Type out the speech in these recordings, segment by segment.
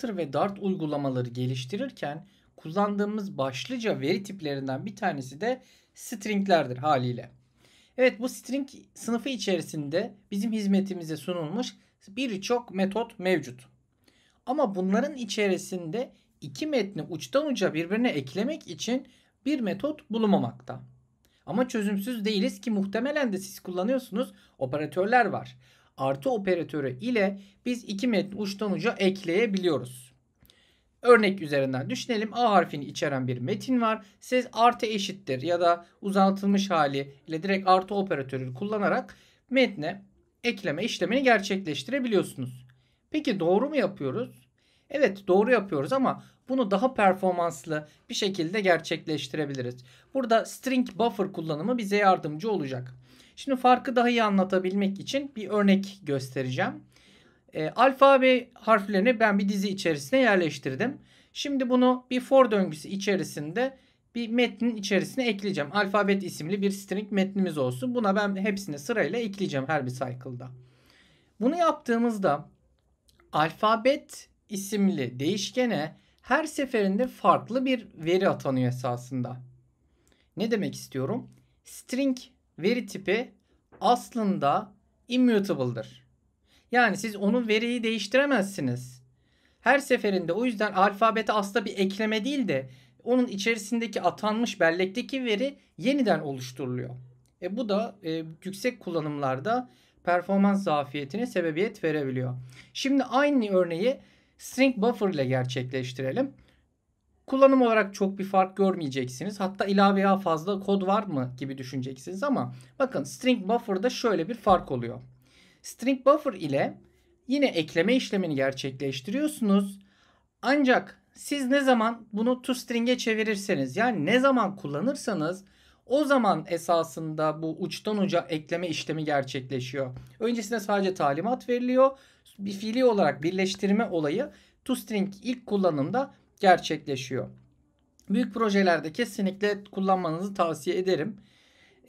Flutter ve Dart uygulamaları geliştirirken kullandığımız başlıca veri tiplerinden bir tanesi de stringlerdir haliyle. Evet bu string sınıfı içerisinde bizim hizmetimize sunulmuş birçok metot mevcut. Ama bunların içerisinde iki metni uçtan uca birbirine eklemek için bir metot bulunmamakta. Ama çözümsüz değiliz ki muhtemelen de siz kullanıyorsunuz operatörler var artı operatörü ile biz iki metni uçtan uca ekleyebiliyoruz. Örnek üzerinden düşünelim. A harfini içeren bir metin var. Siz artı eşittir ya da uzatılmış hali ile direkt artı operatörü kullanarak metne ekleme işlemini gerçekleştirebiliyorsunuz. Peki doğru mu yapıyoruz? Evet doğru yapıyoruz ama bunu daha performanslı bir şekilde gerçekleştirebiliriz. Burada string buffer kullanımı bize yardımcı olacak. Şimdi farkı daha iyi anlatabilmek için bir örnek göstereceğim. E, alfabe harflerini ben bir dizi içerisine yerleştirdim. Şimdi bunu bir for döngüsü içerisinde bir metnin içerisine ekleyeceğim. Alfabet isimli bir string metnimiz olsun. Buna ben hepsini sırayla ekleyeceğim her bir cycle'da. Bunu yaptığımızda alfabet isimli değişkene her seferinde farklı bir veri atanıyor esasında. Ne demek istiyorum? String veri tipi aslında immutable'dır. Yani siz onun veriyi değiştiremezsiniz. Her seferinde o yüzden alfabete asla bir ekleme değil de onun içerisindeki atanmış bellekteki veri yeniden oluşturuluyor. E bu da e, yüksek kullanımlarda performans zafiyetine sebebiyet verebiliyor. Şimdi aynı örneği string buffer ile gerçekleştirelim. Kullanım olarak çok bir fark görmeyeceksiniz. Hatta ilave ya fazla kod var mı gibi düşüneceksiniz ama bakın string buffer'da şöyle bir fark oluyor. String buffer ile yine ekleme işlemini gerçekleştiriyorsunuz. Ancak siz ne zaman bunu toString'e çevirirseniz yani ne zaman kullanırsanız o zaman esasında bu uçtan uca ekleme işlemi gerçekleşiyor. Öncesinde sadece talimat veriliyor. Bir fiili olarak birleştirme olayı toString ilk kullanımda gerçekleşiyor. Büyük projelerde kesinlikle kullanmanızı tavsiye ederim.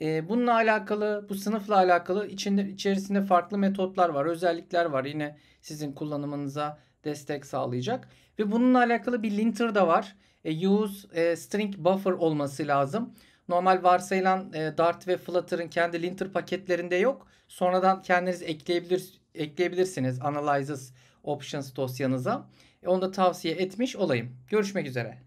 Ee, bununla alakalı, bu sınıfla alakalı içinde, içerisinde farklı metotlar var, özellikler var. Yine sizin kullanımınıza destek sağlayacak. Ve bununla alakalı bir linter de var. E, use e, string buffer olması lazım normal varsayılan e, Dart ve Flutter'ın kendi linter paketlerinde yok. Sonradan kendiniz ekleyebilir ekleyebilirsiniz Analyzes Options dosyanıza. E, onu da tavsiye etmiş olayım. Görüşmek üzere.